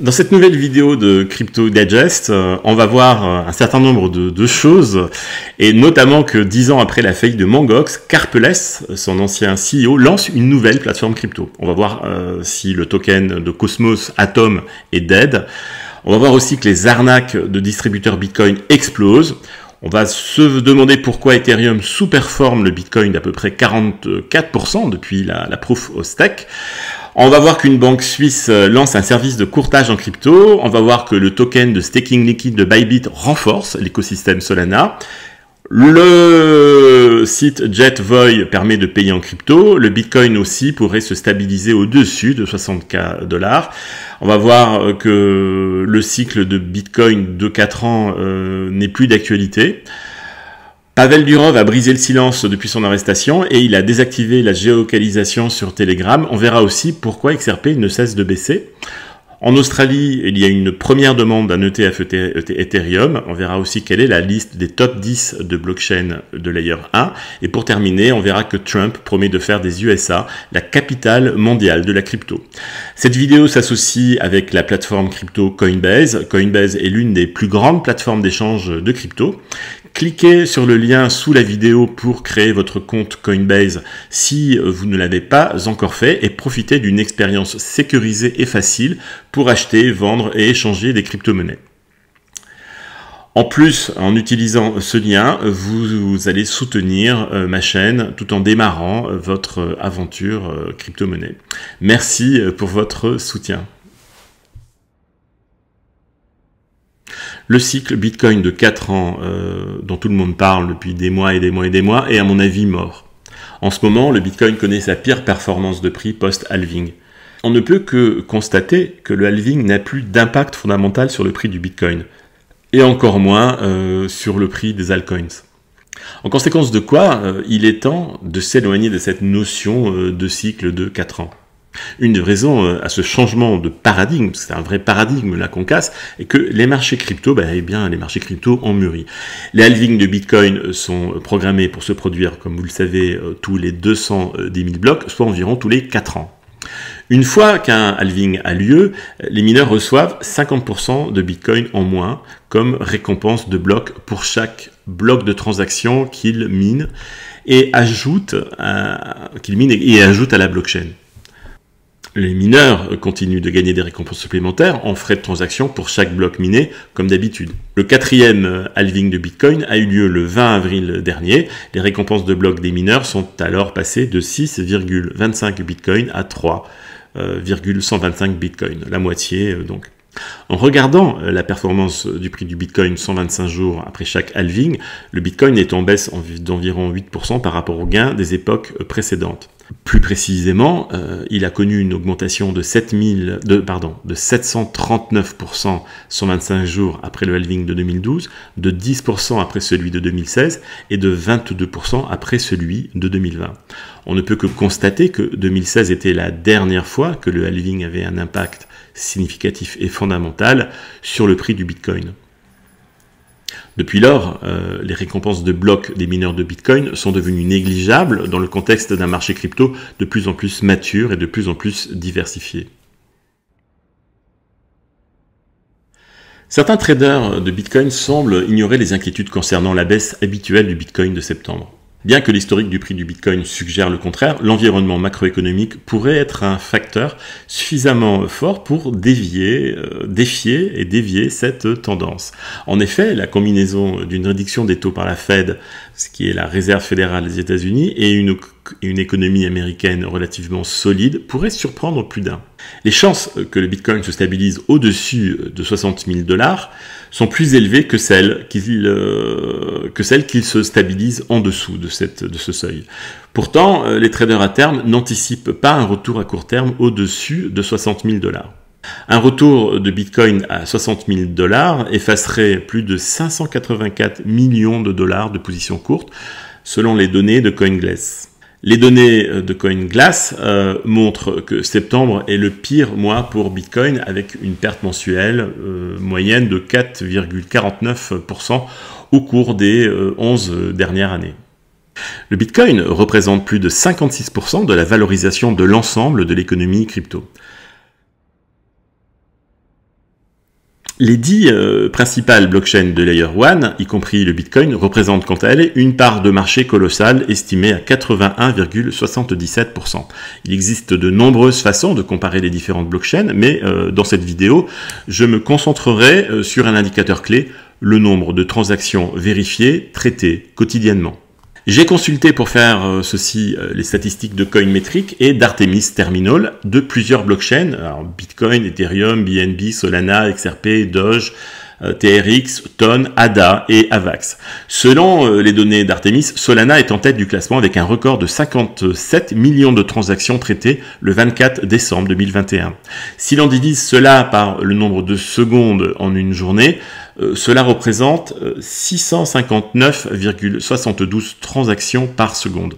Dans cette nouvelle vidéo de Crypto Digest, euh, on va voir euh, un certain nombre de, choses, et notamment que dix ans après la faillite de Mangox, Carpeless, euh, son ancien CEO, lance une nouvelle plateforme crypto. On va voir si le token de Cosmos Atom est dead. On va voir aussi que les arnaques de distributeurs Bitcoin explosent. On va se demander pourquoi Ethereum sous-performe le Bitcoin d'à peu près 44% depuis la, la proof au stack. On va voir qu'une banque suisse euh, lance un service de courtage en crypto. On va voir que le token de staking liquide de Bybit renforce l'écosystème Solana. Le site JetVoy permet de payer en crypto. Le Bitcoin aussi pourrait se stabiliser au-dessus de 60K dollars. On va voir euh, que le cycle de Bitcoin de 4 ans euh, n'est plus d'actualité. Pavel Durov a brisé le silence depuis son arrestation et il a désactivé la géolocalisation sur Telegram. On verra aussi pourquoi XRP ne cesse de baisser. En Australie, il y a une première demande d'un ETF e e Ethereum. On verra aussi quelle est la liste des top 10 de blockchain de Layer 1. Et pour terminer, on verra que Trump promet de faire des USA la capitale mondiale de la crypto. Cette vidéo s'associe avec la plateforme crypto Coinbase. Coinbase est l'une des plus grandes plateformes d'échange de crypto. Cliquez sur le lien sous la vidéo pour créer votre compte Coinbase si vous ne l'avez pas encore fait et profitez d'une expérience sécurisée et facile pour acheter, vendre et échanger des crypto-monnaies. En plus, en utilisant ce lien, vous, allez soutenir euh, ma chaîne tout en démarrant euh, votre aventure euh, crypto-monnaie. Merci pour votre soutien. le cycle Bitcoin de 4 ans euh, dont tout le monde parle depuis des mois et des mois et des mois est à mon avis mort. En ce moment, le Bitcoin connaît sa pire performance de prix post-halving. On ne peut que constater que le halving n'a plus d'impact fondamental sur le prix du Bitcoin, et encore moins euh, sur le prix des altcoins. En conséquence de quoi, euh, il est temps de s'éloigner de cette notion de cycle de 4 ans. Une des raisons euh, à ce changement de paradigme, c'est un vrai paradigme là qu'on casse, est que les marchés crypto, bah, eh bien, les marchés crypto ont mûri. Les halvings de Bitcoin euh, sont euh, programmés pour se produire, comme vous le savez, tous les 210 000 blocs, soit environ tous les 4 ans. Une fois qu'un halving a lieu, les mineurs reçoivent 50% de Bitcoin en moins comme récompense de bloc pour chaque bloc de transaction qu'ils minent et qu'ils et ajoutent à la blockchain. Les mineurs continuent de gagner des récompenses supplémentaires en frais de transaction pour chaque bloc miné, comme d'habitude. Le quatrième euh, halving de Bitcoin a eu lieu le 20 avril dernier. Les récompenses de blocs des mineurs sont alors passées de 6,25 Bitcoin à 3,125 Bitcoin, la moitié euh, donc. En regardant euh, la performance du prix du Bitcoin 125 jours après chaque halving, le Bitcoin est en baisse d'environ 8% par rapport aux gains des époques précédentes. Plus précisément, euh, il a connu une augmentation de, 7000, de, pardon, de 739% 125 jours après le halving de 2012, de 10% après celui de 2016 et de 22% après celui de 2020. On ne peut que constater que 2016 était la dernière fois que le halving avait un impact significatif et fondamental sur le prix du Bitcoin. Depuis lors, euh, les récompenses de bloc des mineurs de Bitcoin sont devenues négligeables dans le contexte d'un marché crypto de plus en plus mature et de plus en plus diversifié. Certains traders de Bitcoin semblent ignorer les inquiétudes concernant la baisse habituelle du Bitcoin de septembre. Bien que l'historique du prix du Bitcoin suggère le contraire, l'environnement macroéconomique pourrait être un facteur suffisamment fort pour dévier, euh, défier et dévier cette tendance. En effet, la combinaison d'une réduction des taux par la Fed, ce qui est la Réserve fédérale des États-Unis, et une, une économie américaine relativement solide pourrait surprendre plus d'un. Les chances que le Bitcoin se stabilise au-dessus de 60 000 dollars sont plus élevées que celles qu'ils euh, se stabilisent en dessous de, ce seuil. Pourtant, euh, les traders à terme n'anticipent pas un retour à court terme au-dessus de 60 000 dollars. Un retour de Bitcoin à 60 000 dollars effacerait plus de 584 millions de dollars de positions courtes, selon les données de CoinGlass. Les données euh, de CoinGlass euh, montrent que septembre est le pire mois pour Bitcoin avec une perte mensuelle euh, moyenne de 4,49% au cours des 11 dernières années. Le Bitcoin représente plus de 56% de la valorisation de l'ensemble de l'économie crypto. Les dix euh, principales blockchains de Layer one, y compris le Bitcoin, représentent quant à elles une part de marché colossale estimée à 81,77%. Il existe de nombreuses façons de comparer les différentes blockchains, mais euh, dans cette vidéo, je me concentrerai euh, sur un indicateur clé, le nombre de transactions vérifiées, traitées quotidiennement. J'ai consulté pour faire euh, ceci euh, les statistiques de Coinmetric et d'Artemis Terminal de plusieurs blockchains, Bitcoin, Ethereum, BNB, Solana, XRP, Doge, euh, TRX, TON, ADA et AVAX. Selon euh, les données d'Artemis, Solana est en tête du classement avec un record de 57 millions de transactions traitées le 24 décembre 2021. Si l'on divise cela par le nombre de secondes en une journée, euh, cela représente 659,72 transactions par seconde.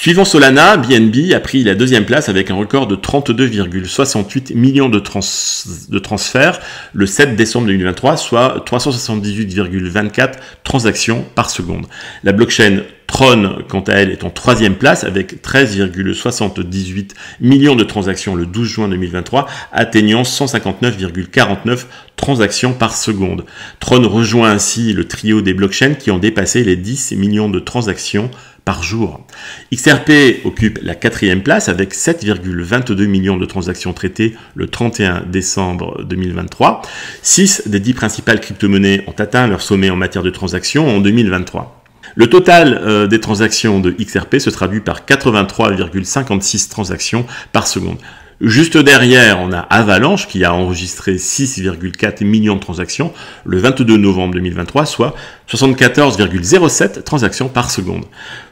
Suivant Solana, BNB a pris la deuxième place avec un record de 32,68 millions de, de, transferts le 7 décembre 2023, soit 378,24 transactions par seconde. La blockchain Tron, quant à elle, est en troisième place avec 13,78 millions de transactions le 12 juin 2023, atteignant 159,49 transactions par seconde. Tron rejoint ainsi le trio des blockchains qui ont dépassé les 10 millions de transactions jour. XRP occupe la quatrième place avec 7,22 millions de transactions traitées le 31 décembre 2023. 6 des 10 principales crypto-monnaies ont atteint leur sommet en matière de transactions en 2023. Le total euh, des transactions de XRP se traduit par 83,56 transactions par seconde. Juste derrière, on a Avalanche qui a enregistré 6,4 millions de transactions le 22 novembre 2023, soit 74,07 transactions par seconde.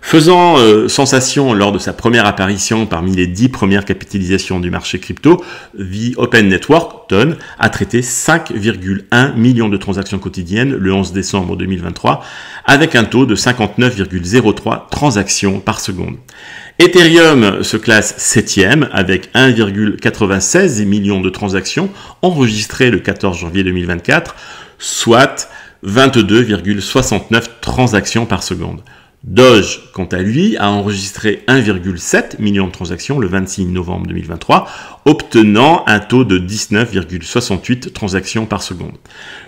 Faisant euh, sensation lors de sa première apparition parmi les 10 premières capitalisations du marché crypto, The Open Network, TON, a traité 5,1 millions de transactions quotidiennes le 11 décembre 2023, avec un taux de 59,03 transactions par seconde. Ethereum se classe septième avec 1,96 millions de transactions enregistrées le 14 janvier 2024, soit 22,69 transactions par seconde. Doge, quant à lui, a enregistré 1,7 million de transactions le 26 novembre 2023, obtenant un taux de 19,68 transactions par seconde.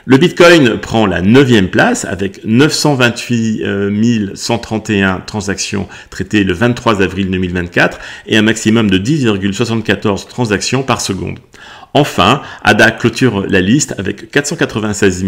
Le Bitcoin prend la neuvième place avec 928 131 transactions traitées le 23 avril 2024 et un maximum de 10,74 transactions par seconde. Enfin, ADA clôture la liste avec 496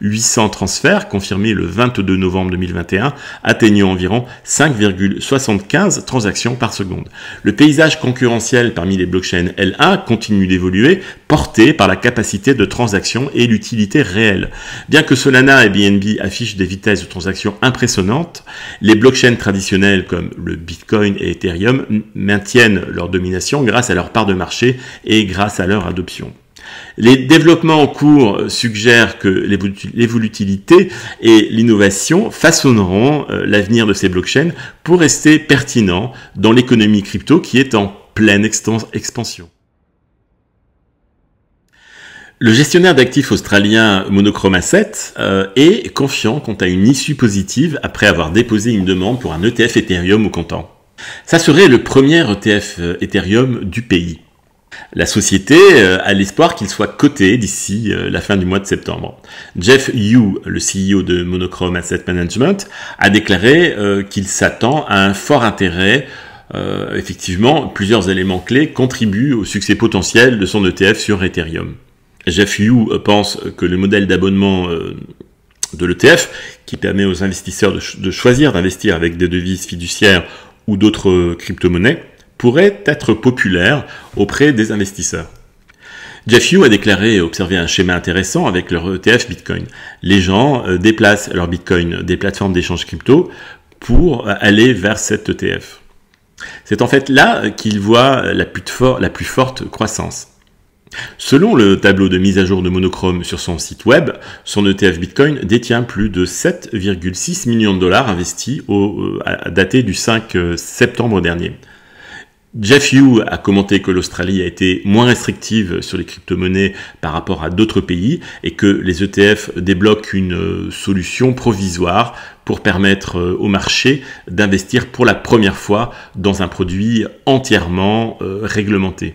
800 transferts confirmés le 22 novembre 2021, atteignant environ 5,75 transactions par seconde. Le paysage concurrentiel parmi les blockchains L1 continue d'évoluer, porté par la capacité de transaction et l'utilité réelle. Bien que Solana et BNB affichent des vitesses de transaction impressionnantes, les blockchains traditionnelles comme le Bitcoin et Ethereum maintiennent leur domination grâce à leur part de marché et grâce à leur adoption. Les développements en cours suggèrent que l'évolutivité et l'innovation façonneront euh, l'avenir de ces blockchains pour rester pertinent dans l'économie crypto qui est en pleine expansion. Le gestionnaire d'actifs australien Monochrome Asset euh, est confiant quant à une issue positive après avoir déposé une demande pour un ETF Ethereum au comptant. Ça serait le premier ETF euh, Ethereum du pays. La société euh, a l'espoir qu'il soit coté d'ici euh, la fin du mois de septembre. Jeff Yu, le CEO de Monochrome Asset Management, a déclaré euh, qu'il s'attend à un fort intérêt effectivement, plusieurs éléments clés contribuent au succès potentiel de son ETF sur Ethereum. Jeff Yu pense que le modèle d'abonnement de l'ETF, qui permet aux investisseurs de, de choisir d'investir avec des devises fiduciaires ou d'autres crypto-monnaies, pourrait être populaire auprès des investisseurs. Jeff Yu a déclaré observer un schéma intéressant avec leur ETF Bitcoin. Les gens euh, déplacent leur Bitcoin des plateformes d'échange crypto pour euh, aller vers cet ETF. C'est en fait là euh, qu'il voit la plus, forte croissance. Selon le tableau de mise à jour de Monochrome sur son site web, son ETF Bitcoin détient plus de 7,6 millions de dollars investis au, daté du 5 septembre dernier. Jeff Yu a commenté que l'Australie a été moins restrictive sur les crypto-monnaies par rapport à d'autres pays et que les ETF débloquent une euh, solution provisoire pour permettre euh, au marché d'investir pour la première fois dans un produit entièrement euh, réglementé.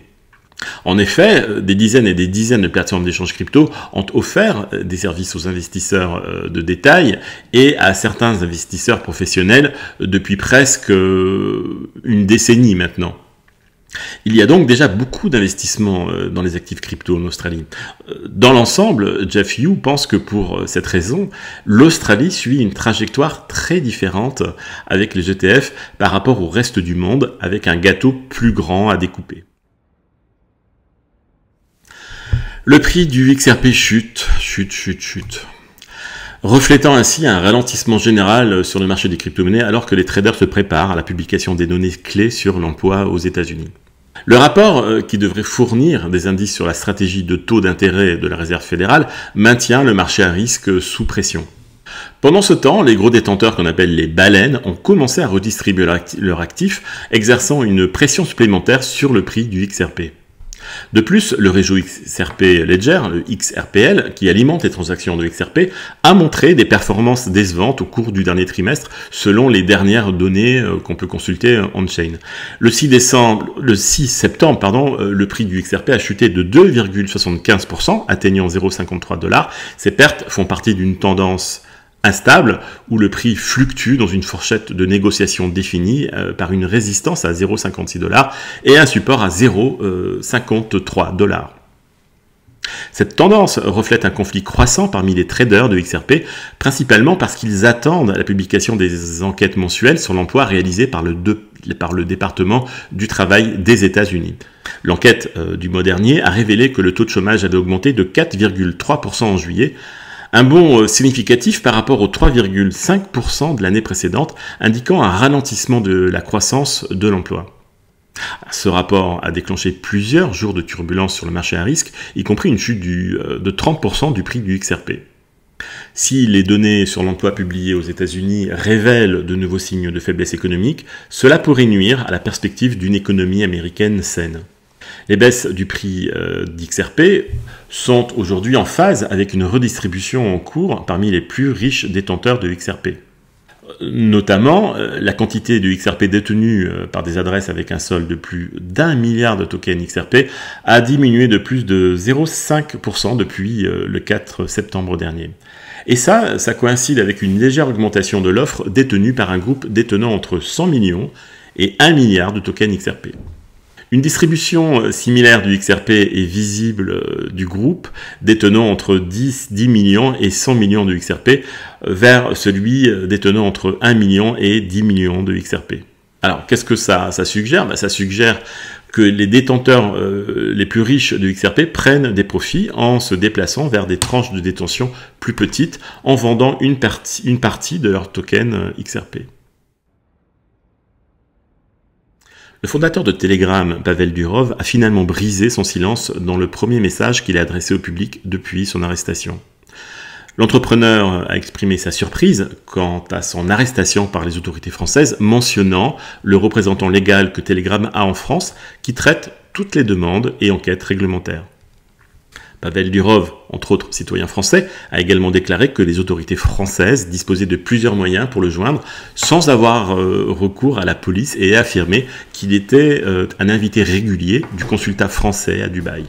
En effet, des dizaines et des dizaines de plateformes d'échange crypto ont offert des services aux investisseurs de détail et à certains investisseurs professionnels depuis presque une décennie maintenant. Il y a donc déjà beaucoup d'investissements euh, dans les actifs crypto en Australie. Euh, dans l'ensemble, Jeff Yu pense que pour euh, cette raison, l'Australie suit une trajectoire très différente avec les ETF par rapport au reste du monde, avec un gâteau plus grand à découper. Le prix du XRP chute, chute, chute, chute reflétant ainsi un ralentissement général euh, sur le marché des crypto-monnaies alors que les traders se préparent à la publication des données clés sur l'emploi aux États-Unis. Le rapport, euh, qui devrait fournir des indices sur la stratégie de taux d'intérêt de la Réserve fédérale, maintient le marché à risque sous pression. Pendant ce temps, les gros détenteurs qu'on appelle les baleines ont commencé à redistribuer leurs actifs, exerçant une pression supplémentaire sur le prix du XRP. De plus, le réseau XRP Ledger, le XRPL, qui alimente les transactions de XRP, a montré des performances décevantes au cours du dernier trimestre selon les dernières données euh, qu'on peut consulter euh, on-chain. Le 6 le 6 septembre, pardon, euh, le prix du XRP a chuté de 2,75%, atteignant 0,53 dollars. Ces pertes font partie d'une tendance instable, où le prix fluctue dans une fourchette de négociation définie euh, par une résistance à 0,56 dollars et un support à 0,53 dollars. Cette tendance reflète un conflit croissant parmi les traders de XRP, principalement parce qu'ils attendent la publication des enquêtes mensuelles sur l'emploi réalisées par le, par le, département du travail des États-Unis. L'enquête euh, du mois dernier a révélé que le taux de chômage avait augmenté de 4,3% en juillet, un bond euh, significatif par rapport aux 3,5% de l'année précédente, indiquant un ralentissement de la croissance de l'emploi. Ce rapport a déclenché plusieurs jours de turbulences sur le marché à risque, y compris une chute euh, de 30% du prix du XRP. Si les données sur l'emploi publiées aux États-Unis révèlent de nouveaux signes de faiblesse économique, cela pourrait nuire à la perspective d'une économie américaine saine. Les baisses du prix euh, d'XRP sont aujourd'hui en phase avec une redistribution en cours parmi les plus riches détenteurs de XRP. Notamment, euh, la quantité de XRP détenue euh, par des adresses avec un solde de plus d'un milliard de tokens XRP a diminué de plus de 0,5% depuis le 4 septembre dernier. Et ça, ça coïncide avec une légère augmentation de l'offre détenue par un groupe détenant entre 100 millions et 1 milliard de tokens XRP. Une distribution euh, similaire du XRP est visible euh, du groupe détenant entre 10, 10 millions et 100 millions de XRP euh, vers celui détenant entre 1 million et 10 millions de XRP. Alors, qu'est-ce que ça, ça suggère ben, Ça suggère que les détenteurs les plus riches de XRP prennent des profits en se déplaçant vers des tranches de détention plus petites, en vendant une, partie, une partie de leur token XRP. Le fondateur de Telegram, Pavel Durov, a finalement brisé son silence dans le premier message qu'il a adressé au public depuis son arrestation. L'entrepreneur a exprimé sa surprise quant à son arrestation par les autorités françaises, mentionnant le représentant légal que Telegram a en France, qui traite toutes les demandes et enquêtes réglementaires. Pavel Durov, entre autres citoyen français, a également déclaré que les autorités françaises disposaient de plusieurs moyens pour le joindre sans avoir euh, recours à la police et a affirmé qu'il était euh, un invité régulier du consultat français à Dubaï.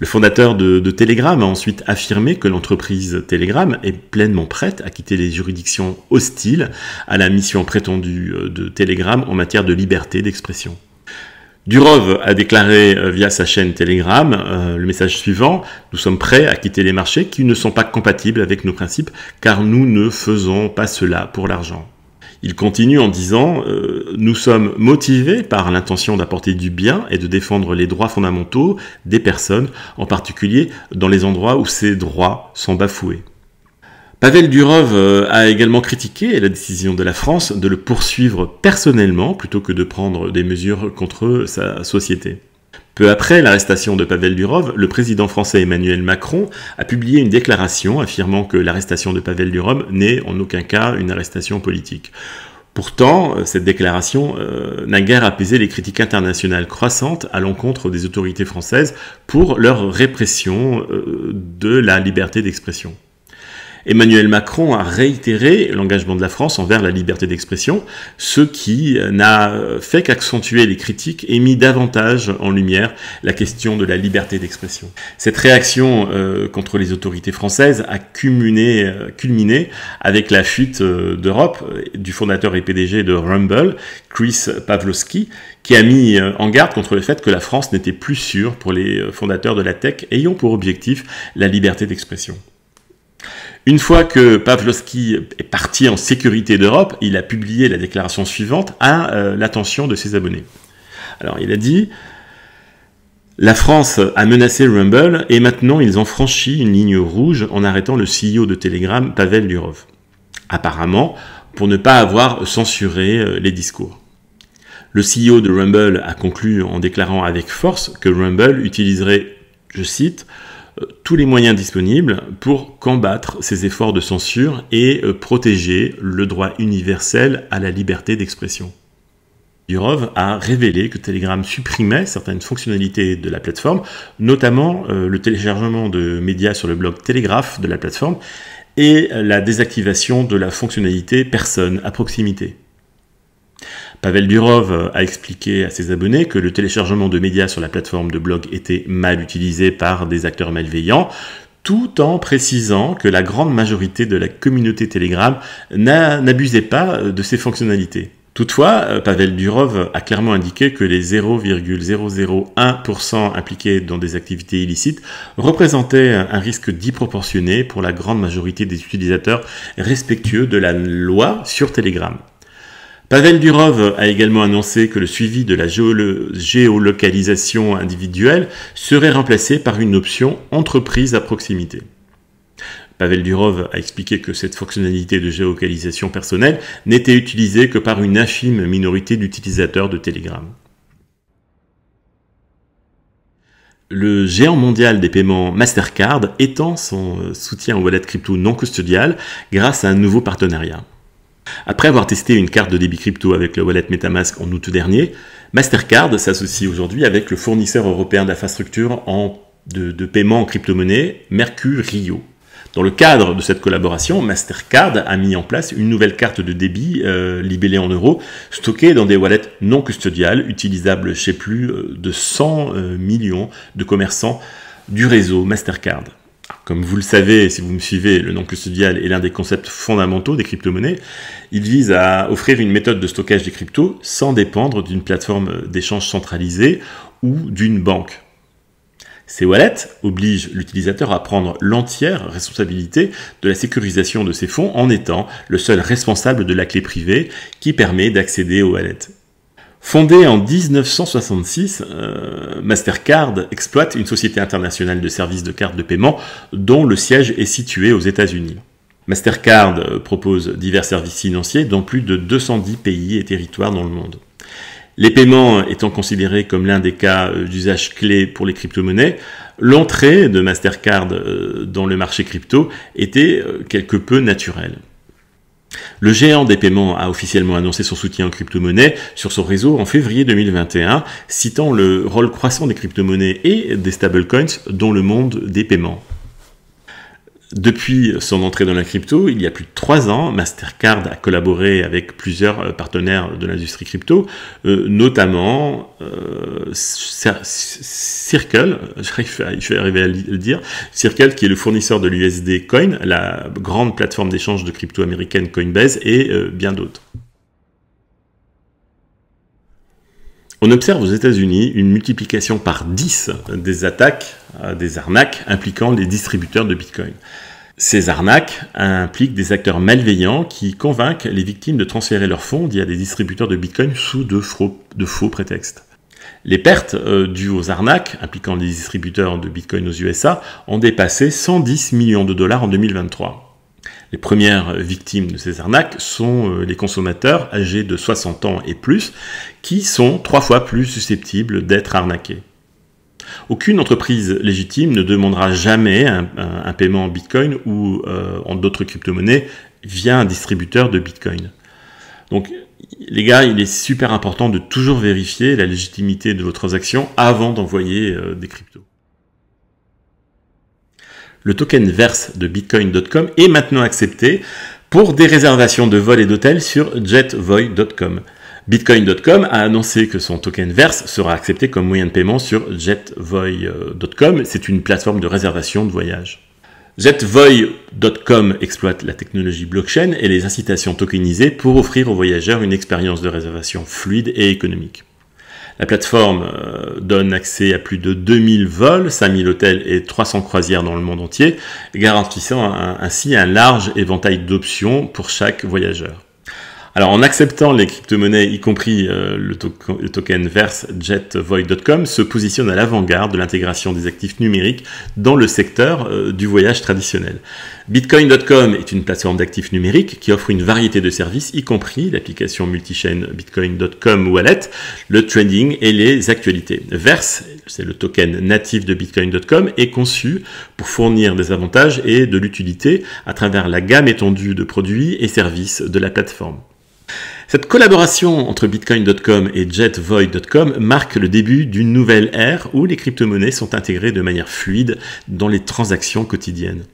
Le fondateur de, Telegram a ensuite affirmé que l'entreprise Telegram est pleinement prête à quitter les juridictions hostiles à la mission prétendue euh, de Telegram en matière de liberté d'expression. Durov a déclaré euh, via sa chaîne Telegram euh, le message suivant Nous sommes prêts à quitter les marchés qui ne sont pas compatibles avec nos principes car nous ne faisons pas cela pour l'argent. Il continue en disant euh, Nous sommes motivés par l'intention d'apporter du bien et de défendre les droits fondamentaux des personnes, en particulier dans les endroits où ces droits sont bafoués. Pavel Durov euh, a également critiqué la décision de la France de le poursuivre personnellement plutôt que de prendre des mesures contre sa société. Peu après l'arrestation de Pavel Durov, le président français Emmanuel Macron a publié une déclaration affirmant que l'arrestation de Pavel Durov n'est en aucun cas une arrestation politique. Pourtant, cette déclaration euh, n'a guère apaisé les critiques internationales croissantes à l'encontre des autorités françaises pour leur répression euh, de la liberté d'expression. Emmanuel Macron a réitéré l'engagement de la France envers la liberté d'expression, ce qui n'a fait qu'accentuer les critiques et mis davantage en lumière la question de la liberté d'expression. Cette réaction euh, contre les autorités françaises a euh, culminé avec la fuite euh, d'Europe du fondateur et PDG de Rumble, Chris Pavlovski, qui a mis en garde contre le fait que la France n'était plus sûre pour les fondateurs de la tech ayant pour objectif la liberté d'expression. Une fois que Pavlovski est parti en sécurité d'Europe, il a publié la déclaration suivante à euh, l'attention de ses abonnés. Alors il a dit La France a menacé Rumble et maintenant ils ont franchi une ligne rouge en arrêtant le CEO de Telegram, Pavel Durov. Apparemment, pour ne pas avoir censuré euh, les discours. Le CEO de Rumble a conclu en déclarant avec force que Rumble utiliserait, je cite, les moyens disponibles pour combattre ces efforts de censure et euh, protéger le droit universel à la liberté d'expression. Durov a révélé que Telegram supprimait certaines fonctionnalités de la plateforme, notamment euh, le téléchargement de médias sur le blog Telegraph de la plateforme et euh, la désactivation de la fonctionnalité personne à proximité. Pavel Durov euh, a expliqué à ses abonnés que le téléchargement de médias sur la plateforme de blog était mal utilisé par des acteurs malveillants, tout en précisant que la grande majorité de la communauté Telegram n'abusait pas euh, de ces fonctionnalités. Toutefois, euh, Pavel Durov a clairement indiqué que les 0,001% impliqués dans des activités illicites représentaient un risque disproportionné pour la grande majorité des utilisateurs respectueux de la loi sur Telegram. Pavel Durov a également annoncé que le suivi de la géolocalisation individuelle serait remplacé par une option entreprise à proximité. Pavel Durov a expliqué que cette fonctionnalité de géolocalisation personnelle n'était utilisée que par une infime minorité d'utilisateurs de Telegram. Le géant mondial des paiements Mastercard étend son euh, soutien aux wallets crypto non custodiales grâce à un nouveau partenariat. Après avoir testé une carte de débit crypto avec la wallet Metamask en août dernier, Mastercard s'associe aujourd'hui avec le fournisseur européen d'infrastructures de, de paiement en crypto-monnaie, Mercurio. Dans le cadre de cette collaboration, Mastercard a mis en place une nouvelle carte de débit euh, libellée en euros, stockée dans des wallets non custodiales, utilisables chez plus euh, de 100 euh, millions de commerçants du réseau Mastercard. Comme vous le savez, si vous me suivez, le non custodial est l'un des concepts fondamentaux des crypto-monnaies. Il vise à offrir une méthode de stockage des cryptos sans dépendre d'une plateforme d'échange centralisée ou d'une banque. Ces wallets obligent l'utilisateur à prendre l'entière responsabilité de la sécurisation de ses fonds en étant le seul responsable de la clé privée qui permet d'accéder aux wallets. Fondée en 1966, euh, Mastercard exploite une société internationale de services de cartes de paiement dont le siège est situé aux États-Unis. Mastercard euh, propose divers services financiers dans plus de 210 pays et territoires dans le monde. Les paiements étant considérés comme l'un des cas euh, d'usage clé pour les crypto-monnaies, l'entrée de Mastercard dans le marché crypto était quelque peu naturelle. Le géant des paiements a officiellement annoncé son soutien aux crypto-monnaies sur son réseau en février 2021, citant le rôle croissant des crypto-monnaies et des stablecoins dans le monde des paiements. Depuis son entrée dans la crypto, il y a plus de trois ans, Mastercard a collaboré avec plusieurs euh, partenaires de l'industrie crypto, euh, notamment euh, Circle, je vais arriver à le dire, Circle qui est le fournisseur de l'USD Coin, la grande plateforme d'échange de crypto américaine Coinbase et bien d'autres. On observe aux États-Unis une multiplication par 10 des attaques, euh, des arnaques impliquant les distributeurs de Bitcoin. Ces arnaques impliquent des acteurs malveillants qui convainquent les victimes de transférer leurs fonds via des distributeurs de Bitcoin sous de faux, de faux prétextes. Les pertes euh, dues aux arnaques impliquant les distributeurs de Bitcoin aux USA ont dépassé 110 millions de dollars en 2023. Les premières victimes de ces arnaques sont euh, les consommateurs âgés de 60 ans et plus, qui sont trois fois plus susceptibles d'être arnaqués. Aucune entreprise légitime ne demandera jamais un, paiement en Bitcoin ou euh, en d'autres crypto-monnaies via un distributeur de Bitcoin. Donc, les gars, il est super important de toujours vérifier la légitimité de vos transactions avant d'envoyer euh, des cryptos le token Verse de bitcoin.com est maintenant accepté pour des réservations de vols et d'hôtels sur jetvoy.com. Bitcoin.com a annoncé que son token Verse sera accepté comme moyen de paiement sur jetvoy.com. C'est une plateforme de réservation de voyage. Jetvoy.com exploite la technologie blockchain et les incitations tokenisées pour offrir aux voyageurs une expérience de réservation fluide et économique. La plateforme euh, donne accès à plus de 2000 vols, 5000 hôtels et 300 croisières dans le monde entier, garantissant ainsi un large éventail d'options pour chaque voyageur. Alors en acceptant les crypto-monnaies, y compris euh, le, token Verse Jetvoy.com, se positionne à l'avant-garde de l'intégration des actifs numériques dans le secteur euh, du voyage traditionnel. Bitcoin.com est une plateforme d'actifs numériques qui offre une variété de services, y compris l'application multichain Bitcoin.com Wallet, le trading et les actualités. Verse, c'est le token natif de Bitcoin.com, est conçu pour fournir des avantages et de l'utilité à travers la gamme étendue de produits et services de la plateforme. Cette collaboration entre bitcoin.com et jetvoid.com marque le début d'une nouvelle ère où les crypto-monnaies sont intégrées de manière fluide dans les transactions quotidiennes.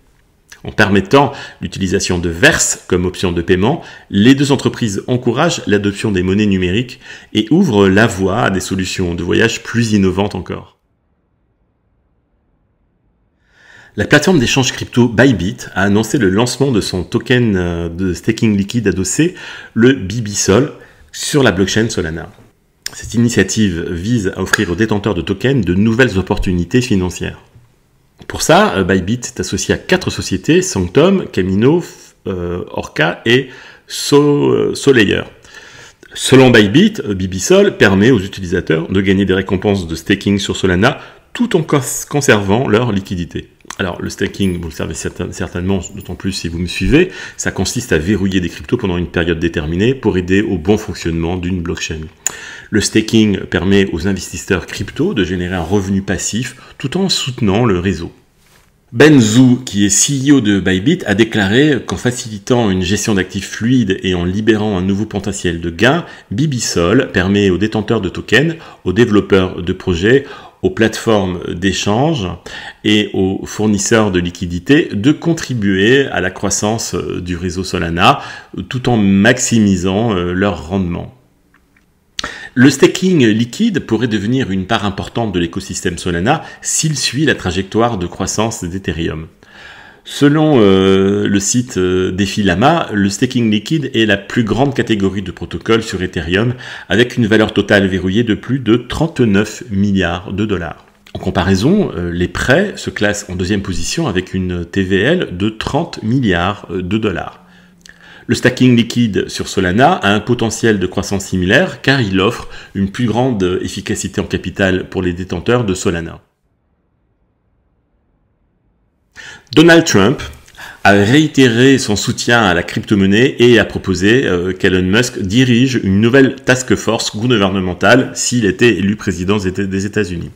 En permettant l'utilisation de Verse comme option de paiement, les deux entreprises encouragent l'adoption des monnaies numériques et ouvrent la voie à des solutions de voyage plus innovantes encore. La plateforme d'échange crypto Bybit a annoncé le lancement de son token euh, de staking liquide adossé, le BibiSol, sur la blockchain Solana. Cette initiative vise à offrir aux détenteurs de tokens de nouvelles opportunités financières. Pour ça, euh, Bybit est associé à quatre sociétés, Sanctum, Camino, euh, Orca et Solayer. Selon Bybit, BibiSol permet aux utilisateurs de gagner des récompenses de staking sur Solana tout en conservant leur liquidité. Alors, le staking, vous le savez certainement, d'autant plus si vous me suivez, ça consiste à verrouiller des cryptos pendant une période déterminée pour aider au bon fonctionnement d'une blockchain. Le staking permet aux investisseurs crypto de générer un revenu passif tout en soutenant le réseau. Ben Zhu, qui est CEO de Bybit, a déclaré qu'en facilitant une gestion d'actifs fluide et en libérant un nouveau potentiel de gains, Bibisol permet aux détenteurs de tokens, aux développeurs de projets, aux plateformes d'échange et aux fournisseurs de liquidités de contribuer à la croissance euh, du réseau Solana tout en maximisant euh, leur rendement. Le staking liquide pourrait devenir une part importante de l'écosystème Solana s'il suit la trajectoire de croissance d'Ethereum. Selon euh, le site euh, Lama, le staking liquide est la plus grande catégorie de protocoles sur Ethereum, avec une valeur totale verrouillée de plus de 39 milliards de dollars. En comparaison, euh, les prêts se classent en deuxième position avec une TVL de 30 milliards de dollars. Le stacking liquide sur Solana a un potentiel de croissance similaire car il offre une plus grande efficacité en capital pour les détenteurs de Solana. Donald Trump a réitéré son soutien à la crypto-monnaie et a proposé euh, qu'Elon Musk dirige une nouvelle task force gouvernementale s'il était élu président des États-Unis.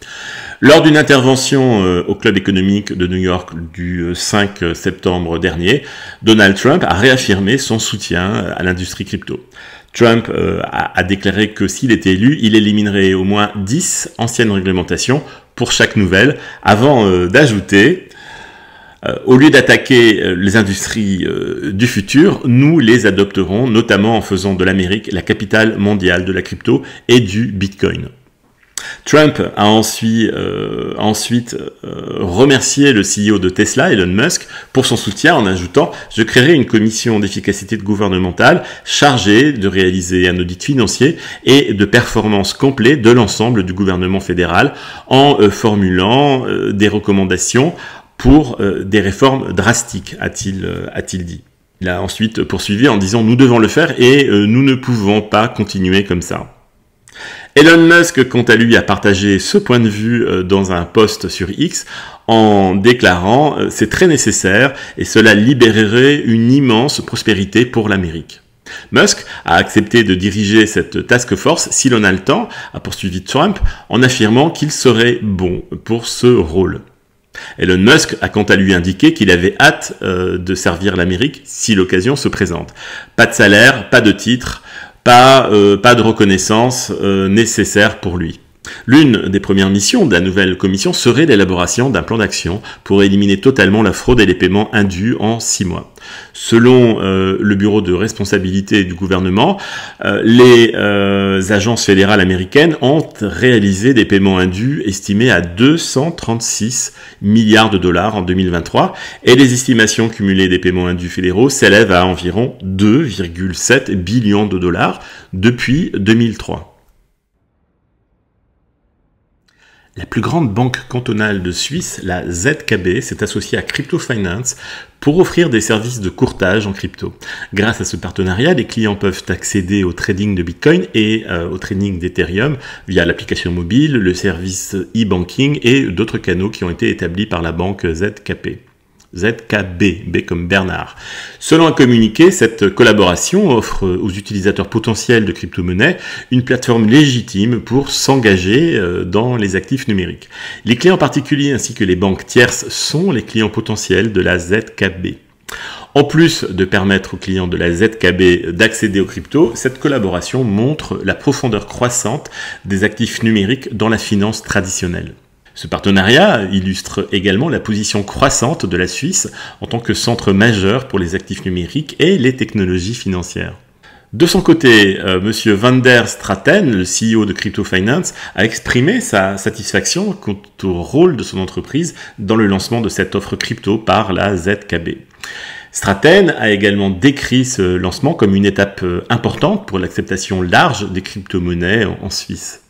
Lors d'une intervention euh, au Club économique de New York du 5 euh, septembre dernier, Donald Trump a réaffirmé son soutien à l'industrie crypto. Trump a, a déclaré que s'il était élu, il éliminerait au moins 10 anciennes réglementations pour chaque nouvelle, avant d'ajouter euh, au lieu d'attaquer euh, les industries euh, du futur, nous les adopterons, notamment en faisant de l'Amérique la capitale mondiale de la crypto et du Bitcoin. Trump a ensuite, remercié le CEO de Tesla, Elon Musk, pour son soutien en ajoutant « Je créerai une commission d'efficacité gouvernementale chargée de réaliser un audit financier et de performance complet de l'ensemble du gouvernement fédéral en formulant des recommandations pour euh, des réformes drastiques, euh, a-t-il dit. Il a ensuite poursuivi en disant nous devons le faire et euh, nous ne pouvons pas continuer comme ça. Elon Musk, quant à lui, a partagé ce point de vue dans un post sur X en déclarant c'est très nécessaire et cela libérerait une immense prospérité pour l'Amérique. Musk a accepté de diriger cette task force si l'on a le temps, a poursuivi Trump en affirmant qu'il serait bon pour ce rôle. Elon Musk a quant à lui indiqué qu'il avait hâte euh, de servir l'Amérique si l'occasion se présente. Pas de salaire, pas de titre, pas, euh, de reconnaissance euh, nécessaire pour lui. L'une des premières missions de la nouvelle commission serait l'élaboration d'un plan d'action pour éliminer totalement la fraude et les paiements indus en six mois. Selon euh, le Bureau de responsabilité du gouvernement, euh, les euh, agences fédérales américaines ont réalisé des paiements indus estimés à 236 milliards de dollars en 2023 et les estimations cumulées des paiements indus fédéraux s'élèvent à environ 2,7 billions de dollars depuis 2003. La plus grande banque cantonale de Suisse, la ZKB, s'est associée à Crypto Finance pour offrir des services de courtage en crypto. Grâce à ce partenariat, les clients peuvent accéder au trading de Bitcoin et euh, au trading d'Ethereum via l'application mobile, le service e-banking et d'autres canaux qui ont été établis par la banque ZKB. ZKB, B comme Bernard. Selon un communiqué, cette collaboration offre aux utilisateurs potentiels de crypto-monnaies une plateforme légitime pour s'engager euh, dans les actifs numériques. Les clients particuliers ainsi que les banques tierces sont les clients potentiels de la ZKB. En plus de permettre aux clients de la ZKB d'accéder aux cryptos, cette collaboration montre la profondeur croissante des actifs numériques dans la finance traditionnelle. Ce partenariat illustre également la position croissante de la Suisse en tant que centre majeur pour les actifs numériques et les technologies financières. De son côté, M. Euh, Monsieur Van der Straten, le CEO de Crypto Finance, a exprimé sa satisfaction quant au rôle de son entreprise dans le lancement de cette offre crypto par la ZKB. Straten a également décrit ce lancement comme une étape euh, importante pour l'acceptation large des crypto-monnaies en Suisse.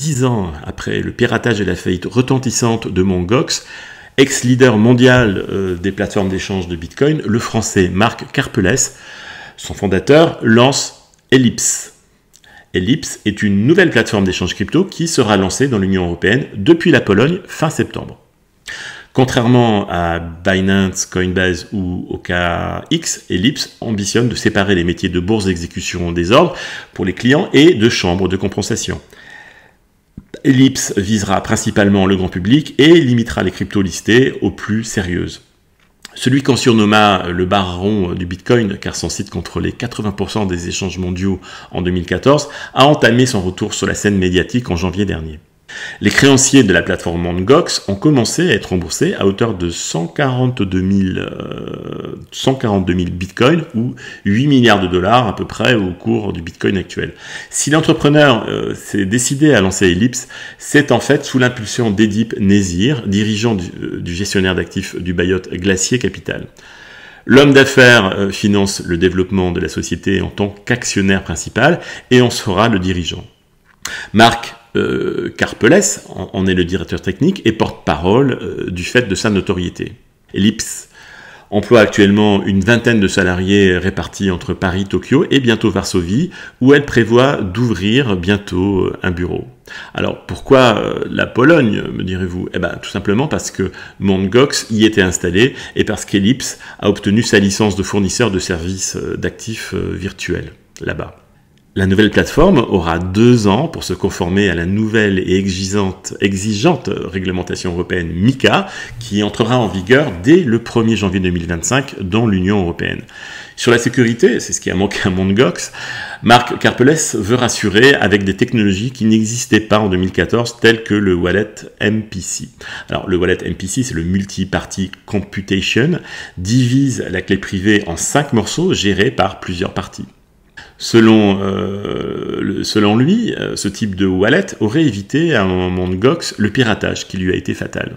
dix ans après le piratage et la faillite retentissante de Mongox, ex-leader mondial euh, des plateformes d'échange de Bitcoin, le français Marc Carpelès, son fondateur, lance Ellipse. Ellipse est une nouvelle plateforme d'échange crypto qui sera lancée dans l'Union européenne depuis la Pologne fin septembre. Contrairement à Binance, Coinbase ou OKX, Ellipse ambitionne de séparer les métiers de bourse d'exécution des ordres pour les clients et de chambres de compensation. Ellipse visera principalement le grand public et limitera les cryptos listés aux plus sérieuses. Celui qu'on surnomma le baron du Bitcoin, car son site contrôlait 80% des échanges mondiaux en 2014, a entamé son retour sur la scène médiatique en janvier dernier. Les créanciers de la plateforme Mangox ont commencé à être remboursés à hauteur de 142 000, euh, bitcoins ou 8 milliards de dollars à peu près au cours du bitcoin actuel. Si l'entrepreneur euh, s'est décidé à lancer Ellipse, c'est en fait sous l'impulsion d'Edip Nézir, dirigeant du, euh, gestionnaire d'actifs du Bayot Glacier Capital. L'homme d'affaires finance le développement de la société en tant qu'actionnaire principal et en sera le dirigeant. Marc euh, Carpelès en, est le directeur technique et porte-parole euh, du fait de sa notoriété. Ellipse emploie actuellement une vingtaine de salariés répartis entre Paris, Tokyo et bientôt Varsovie, où elle prévoit d'ouvrir bientôt euh, un bureau. Alors pourquoi la Pologne, me direz-vous Eh bien tout simplement parce que Mongox y était installé et parce qu'Ellipse a obtenu sa licence de fournisseur de services d'actifs virtuels là-bas. La nouvelle plateforme aura deux ans pour se conformer à la nouvelle et exigeante, réglementation européenne MICA, qui entrera en vigueur dès le 1er janvier 2025 dans l'Union européenne. Sur la sécurité, c'est ce qui a manqué à Mondgox, Marc Karpeles veut rassurer avec des technologies qui n'existaient pas en 2014, telles que le wallet MPC. Alors, le wallet MPC, c'est le multi-party computation, divise la clé privée en cinq morceaux gérés par plusieurs parties. Euh, selon, lui, euh, ce type de wallet aurait évité à un moment de Gox le piratage qui lui a été fatal.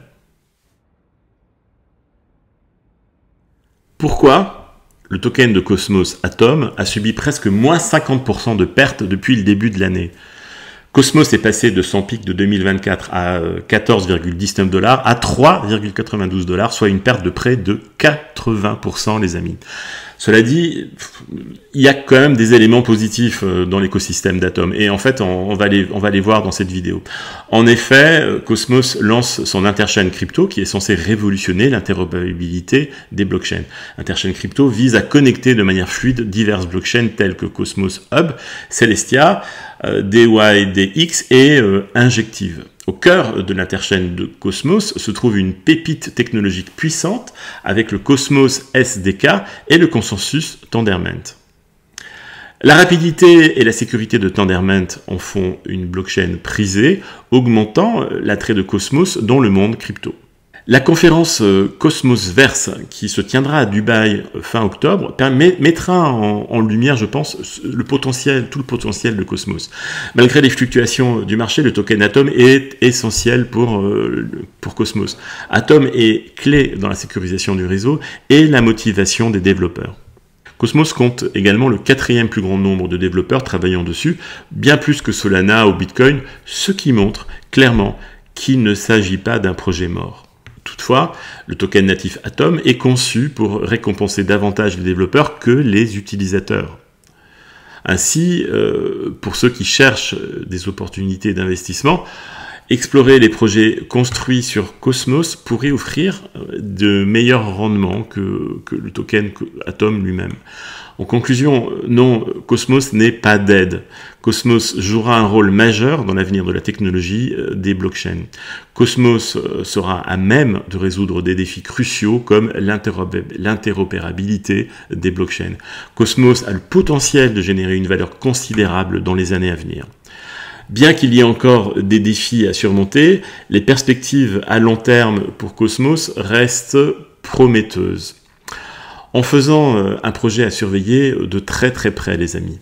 Pourquoi le token de Cosmos Atom a subi presque moins 50% de pertes depuis le début de l'année Cosmos est passé de son pic de 2024 à 14,19 euh, dollars à 3,92 dollars, soit une perte de près de 80% les amis. Cela dit, il y a quand même des éléments positifs euh, dans l'écosystème d'Atom. Et en fait, on, va les, on va les voir dans cette vidéo. En effet, euh, Cosmos lance son Interchain Crypto qui est censé révolutionner l'interopérabilité des blockchains. Interchain Crypto vise à connecter de manière fluide diverses blockchains telles que Cosmos Hub, Celestia, euh, DYDX et Injective. Au cœur de l'interchaîne de Cosmos se trouve une pépite technologique puissante avec le Cosmos SDK et le consensus Tendermint. La rapidité et la sécurité de Tendermint en font une blockchain prisée, augmentant l'attrait de Cosmos dans le monde crypto. La conférence euh, Cosmosverse qui se tiendra à Dubaï euh, fin octobre mettra en, lumière, je pense, le potentiel, tout le potentiel de Cosmos. Malgré les fluctuations euh, du marché, le token Atom est essentiel pour Cosmos. Atom est clé dans la sécurisation du réseau et la motivation des développeurs. Cosmos compte également le quatrième plus grand nombre de développeurs travaillant dessus, bien plus que Solana ou Bitcoin, ce qui montre clairement qu'il ne s'agit pas d'un projet mort. Toutefois, le token natif Atom est conçu pour récompenser davantage les développeurs que les utilisateurs. Ainsi, euh, pour ceux qui cherchent des opportunités d'investissement, explorer les projets construits sur Cosmos pourrait offrir euh, de meilleurs rendements que, que le token Atom lui-même. En conclusion, euh, non, Cosmos n'est pas dead ». Cosmos jouera un rôle majeur dans l'avenir de la technologie euh, des blockchains. Cosmos euh, sera à même de résoudre des défis cruciaux comme l'interopérabilité des blockchains. Cosmos a le potentiel de générer une valeur considérable dans les années à venir. Bien qu'il y ait encore des défis à surmonter, les perspectives à long terme pour Cosmos restent prometteuses. En faisant euh, un projet à surveiller de très très près, les amis.